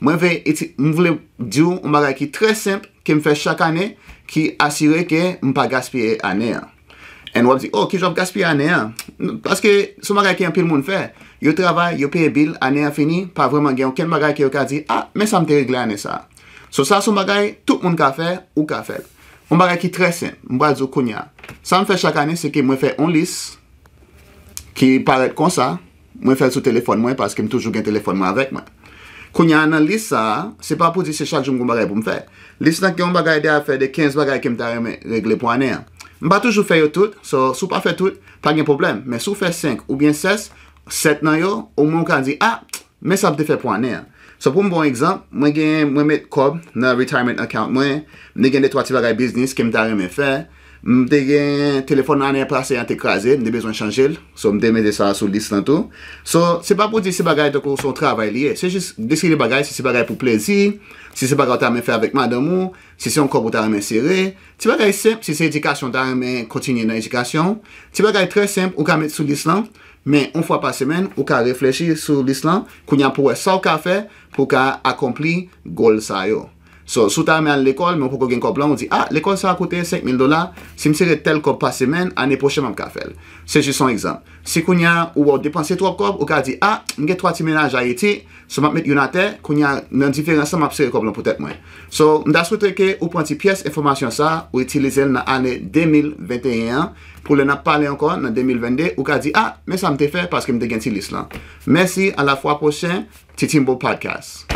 Mwen ve iti, mwen vle di ou, mwen bagay ki tre semp ke mwen fe chak ane ki asire ke mwen pa gaspye ane an. En wap di, oh, ki jop gaspye ane an, paske sou bagay ki an pil moun fe, yo travay, yo peye bil, ane an fini, pa vreman gen, ken bagay ki yo ka di, ah, men sa mte regle ane sa. Sou sa sou bagay, tout moun ka fe ou ka fe. Mwen bagay ki tre semp, mwen vle di ou konya, sa mwen fe chak ane se ke mwen fe an lis ki paret kon sa, mwen fe sou telefon mwen paske mwen toujou gen telefon mwen avek mwen. Koun yon nan lis sa, se pa pou di se chal joun goun bagay pou m fe. Lis nan ki yon bagay de a fe de 15 bagay kem ta reme regle pou ane a. M ba toujou fe yo tout, so sou pa fe tout, ta gen problem. Men sou fe 5 ou bien 16, 7 nan yo, ou moun kan di a, ah, men sa ap de fe pou ane a. So pou m bon ekzamp, mwen gen mwen met kob nan retirement account mwen, mwen gen de 30 bagay biznis kem ta reme fe. m de gen telefon nan e prase yon te kreze, m de bezwen chanjel, so m de mede sa sou l'Islan tou. So, se pa pou di se bagay de kou son travay liye, se jis diskri li bagay se se bagay pou plezi, se se bagay ou ta men fè avèk madamou, se se yon kompou ta remen sere, se se edikasyon ta remen kontinye nan edikasyon, se se bagay tre semp ou ka met sou l'Islan, men un fwa pa semen ou ka reflejir sou l'Islan, kou nyan pou wè sa ou ka fè pou ka akompli gol sa yo. So, sou ta men an l'ekol, mwen pou kon gen kob lan, mwen di, a, ah, l'ekol sa akote 5.000 dola, si mwen sere tel kob pa semen, ane pochèman mwen ka fèl. Se jè son ekzam. Si kounyan, ou wou depanse trop kob, ou ka di, ah, a, mwen gen 3 timen an jayeti, so mwen mwen yonate, kounyan nan diferansan mwen ap sere kob lan pou tèt mwen. So, mwen da sou treke, ou pon ti piyes informasyon sa, ou itilize nan ane 2021, pou lè nan pale ankon nan 2022, ou ka di, a, ah, men sa mwen te fè, paske mwen te gen ti lis lan. Mèsi, an la fwa pochè, ti timbo podcast.